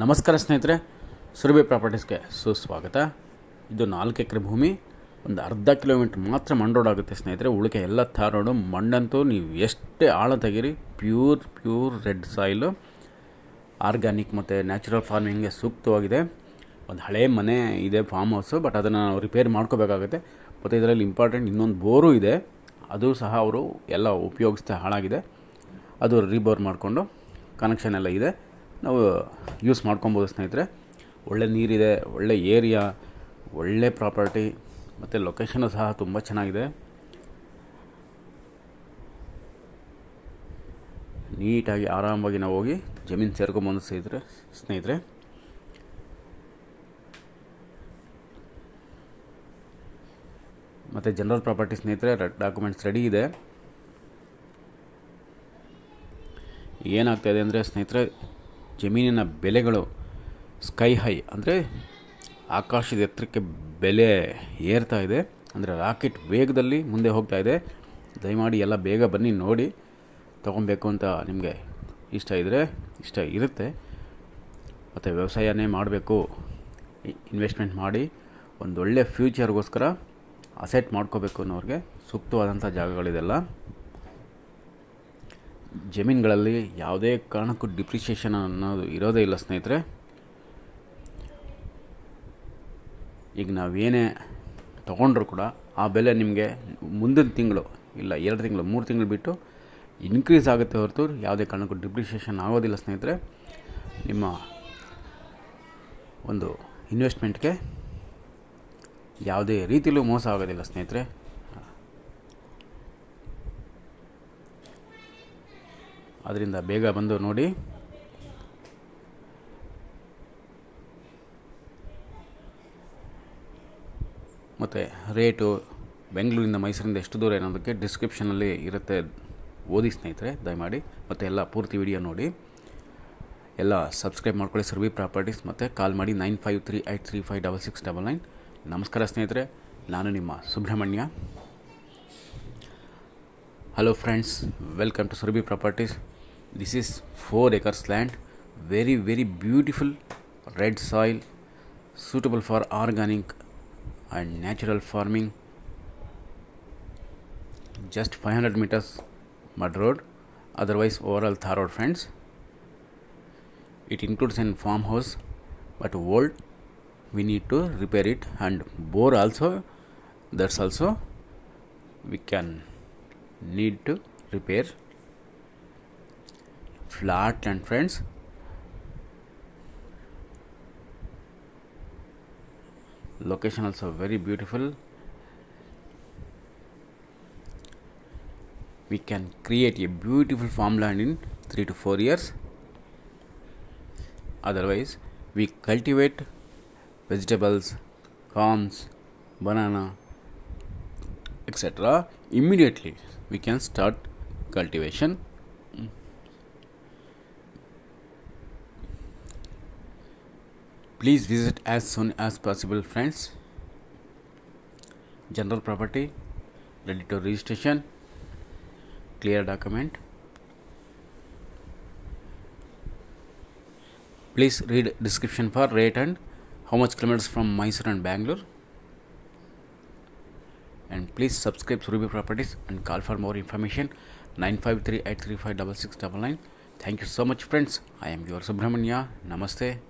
ನಮಸ್ಕಾರ ಸ್ನೇಹಿತರೆ ಸುರಭಿ ಪ್ರಾಪರ್ಟೀಸ್ಗೆ ಸುಸ್ವಾಗತ ಇದು ನಾಲ್ಕು ಎಕರೆ ಭೂಮಿ ಒಂದು ಅರ್ಧ ಕಿಲೋಮೀಟ್ರ್ ಮಾತ್ರ ಮಣ್ಣು ಆಗುತ್ತೆ ಸ್ನೇಹಿತರೆ ಉಳಿಕೆ ಎಲ್ಲ ಥಾರ್ ರೋಡು ಮಣ್ಣಂತೂ ನೀವು ಎಷ್ಟೇ ಆಳ ತೆಗೀರಿ pure pure red soil organic ಮತ್ತು ನ್ಯಾಚುರಲ್ ಫಾರ್ಮಿಂಗ್ಗೆ ಸೂಕ್ತವಾಗಿದೆ ಒಂದು ಹಳೆ ಮನೆ ಇದೆ ಫಾರ್ಮ್ ಹೌಸು ಬಟ್ ಅದನ್ನು ನಾವು ರಿಪೇರ್ ಮಾಡ್ಕೋಬೇಕಾಗುತ್ತೆ ಮತ್ತು ಇದರಲ್ಲಿ ಇಂಪಾರ್ಟೆಂಟ್ ಇನ್ನೊಂದು ಬೋರು ಇದೆ ಅದು ಸಹ ಅವರು ಎಲ್ಲ ಉಪಯೋಗಿಸ್ತಾ ಹಾಳಾಗಿದೆ ಅದು ರಿಬೋರ್ ಮಾಡಿಕೊಂಡು ಕನೆಕ್ಷನ್ ಎಲ್ಲ ಇದೆ ನಾವು ಯೂಸ್ ಮಾಡ್ಕೊಬೋದು ಸ್ನೇಹಿತರೆ ಒಳ್ಳೆ ನೀರಿದೆ ಒಳ್ಳೆ ಏರಿಯಾ ಒಳ್ಳೆ ಪ್ರಾಪರ್ಟಿ ಮತ್ತು ಲೊಕೇಶನ್ ಸಹ ತುಂಬ ಚೆನ್ನಾಗಿದೆ ನೀಟಾಗಿ ಆರಾಮಾಗಿ ನಾವು ಹೋಗಿ ಜಮೀನು ಸೇರ್ಕೊಂಬಂದು ಸ್ನೇಹಿತರೆ ಸ್ನೇಹಿತರೆ ಮತ್ತು ಜನರಲ್ ಪ್ರಾಪರ್ಟಿ ಸ್ನೇಹಿತರೆ ಡಾಕ್ಯುಮೆಂಟ್ಸ್ ರೆಡಿ ಇದೆ ಏನಾಗ್ತಾಯಿದೆ ಅಂದರೆ ಸ್ನೇಹಿತರೆ ಜಮೀನಿನ ಬೆಲೆಗಳು ಸ್ಕೈ ಹೈ ಅಂದರೆ ಆಕಾಶದ ಎತ್ತರಕ್ಕೆ ಬೆಲೆ ಏರ್ತಾ ಇದೆ ಅಂದರೆ ರಾಕೆಟ್ ವೇಗದಲ್ಲಿ ಮುಂದೆ ಹೋಗ್ತಾ ಇದೆ ದಯಮಾಡಿ ಎಲ್ಲ ಬೇಗ ಬನ್ನಿ ನೋಡಿ ತೊಗೊಬೇಕು ಅಂತ ನಿಮಗೆ ಇಷ್ಟ ಇದ್ದರೆ ಇಷ್ಟ ಇರುತ್ತೆ ಮತ್ತು ವ್ಯವಸಾಯನೇ ಮಾಡಬೇಕು ಇನ್ವೆಸ್ಟ್ಮೆಂಟ್ ಮಾಡಿ ಒಂದೊಳ್ಳೆ ಫ್ಯೂಚರ್ಗೋಸ್ಕರ ಅಸೆಟ್ ಮಾಡ್ಕೋಬೇಕು ಅನ್ನೋರಿಗೆ ಸೂಕ್ತವಾದಂಥ ಜಾಗಗಳಿದೆಲ್ಲ ಜಮೀನುಗಳಲ್ಲಿ ಯಾವುದೇ ಕಾರಣಕ್ಕೂ ಡಿಪ್ರಿಷಿಯೇಷನ್ ಅನ್ನೋದು ಇರೋದೇ ಇಲ್ಲ ಸ್ನೇಹಿತರೆ ಈಗ ನಾವೇನೇ ತೊಗೊಂಡ್ರು ಕೂಡ ಆ ಬೆಲೆ ನಿಮಗೆ ಮುಂದಿನ ತಿಂಗಳು ಇಲ್ಲ ಎರಡು ತಿಂಗಳು ಮೂರು ತಿಂಗಳು ಬಿಟ್ಟು ಇನ್ಕ್ರೀಸ್ ಆಗುತ್ತೆ ಹೊರತು ಯಾವುದೇ ಕಾರಣಕ್ಕೂ ಡಿಪ್ರಿಷಿಯೇಷನ್ ಆಗೋದಿಲ್ಲ ಸ್ನೇಹಿತರೆ ನಿಮ್ಮ ಒಂದು ಇನ್ವೆಸ್ಟ್ಮೆಂಟ್ಗೆ ಯಾವುದೇ ರೀತಿಯಲ್ಲೂ ಮೋಸ ಆಗೋದಿಲ್ಲ ಸ್ನೇಹಿತರೆ ಅದರಿಂದ ಬೇಗ ಬಂದು ನೋಡಿ ಮತ್ತು ರೇಟು ಬೆಂಗಳೂರಿಂದ ಮೈಸೂರಿಂದ ಎಷ್ಟು ದೂರ ಏನೋದಕ್ಕೆ ಡಿಸ್ಕ್ರಿಪ್ಷನಲ್ಲಿ ಇರುತ್ತೆ ಓದಿ ಸ್ನೇಹಿತರೆ ದಯಮಾಡಿ ಮತ್ತು ಎಲ್ಲ ಪೂರ್ತಿ ವಿಡಿಯೋ ನೋಡಿ ಎಲ್ಲ ಸಬ್ಸ್ಕ್ರೈಬ್ ಮಾಡ್ಕೊಳ್ಳಿ ಸರ್ವಿ ಪ್ರಾಪರ್ಟೀಸ್ ಮತ್ತು ಕಾಲ್ ಮಾಡಿ nine five three eight three five double six double nine ನಮಸ್ಕಾರ ಸ್ನೇಹಿತರೆ ನಾನು ನಿಮ್ಮ Subrahmanya hello friends welcome to Sarvi properties this is 4 acres land very very beautiful red soil suitable for organic and natural farming just 500 meters mud road otherwise overall thar road friends it includes an farmhouse but old we need to repair it and bore also that's also we can need to repair Flat and friends location also very beautiful we can create a beautiful farmland in 3 to 4 years otherwise we cultivate vegetables corns banana etc immediately we can start cultivation please visit as soon as possible friends general property ready to registration clear document please read description for rate and how much kilometers from Mysore and Bangalore and please subscribe to Ruby Properties and call for more information 953 835 Thank you so much friends. I am your Subramanya. Namaste.